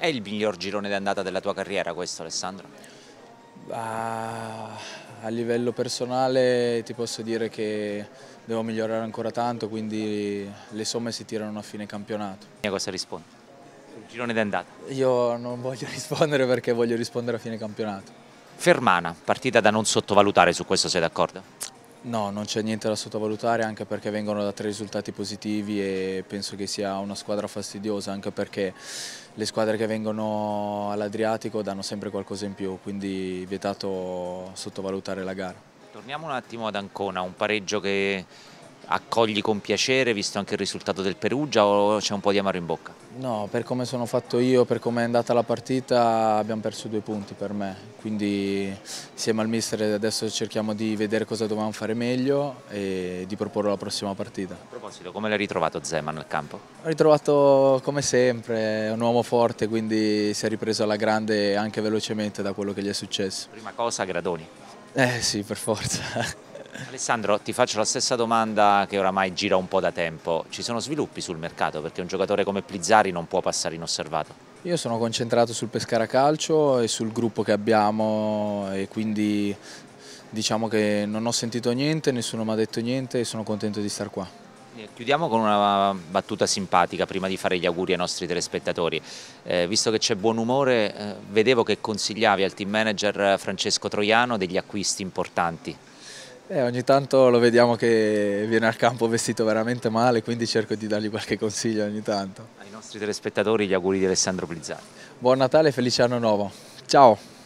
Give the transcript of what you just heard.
È il miglior girone d'andata della tua carriera questo Alessandro? Ah, a livello personale ti posso dire che devo migliorare ancora tanto, quindi le somme si tirano a fine campionato. E cosa rispondi? Il girone d'andata? Io non voglio rispondere perché voglio rispondere a fine campionato. Fermana, partita da non sottovalutare, su questo sei d'accordo? No, non c'è niente da sottovalutare anche perché vengono da tre risultati positivi e penso che sia una squadra fastidiosa anche perché le squadre che vengono all'Adriatico danno sempre qualcosa in più, quindi vietato sottovalutare la gara. Torniamo un attimo ad Ancona, un pareggio che accogli con piacere visto anche il risultato del Perugia o c'è un po' di amaro in bocca? No, per come sono fatto io, per come è andata la partita abbiamo perso due punti per me, quindi insieme al mister adesso cerchiamo di vedere cosa dovevamo fare meglio e di proporre la prossima partita. A proposito, come l'hai ritrovato Zeman nel campo? L'ho ritrovato come sempre, è un uomo forte quindi si è ripreso alla grande anche velocemente da quello che gli è successo. Prima cosa Gradoni? Eh sì, per forza. Alessandro, ti faccio la stessa domanda che oramai gira un po' da tempo. Ci sono sviluppi sul mercato? Perché un giocatore come Plizzari non può passare inosservato. Io sono concentrato sul Pescara Calcio e sul gruppo che abbiamo e quindi diciamo che non ho sentito niente, nessuno mi ha detto niente e sono contento di star qua. Eh, chiudiamo con una battuta simpatica prima di fare gli auguri ai nostri telespettatori. Eh, visto che c'è buon umore, eh, vedevo che consigliavi al team manager Francesco Troiano degli acquisti importanti. Eh, ogni tanto lo vediamo che viene al campo vestito veramente male, quindi cerco di dargli qualche consiglio ogni tanto. Ai nostri telespettatori gli auguri di Alessandro Plizzani. Buon Natale e felice anno nuovo. Ciao!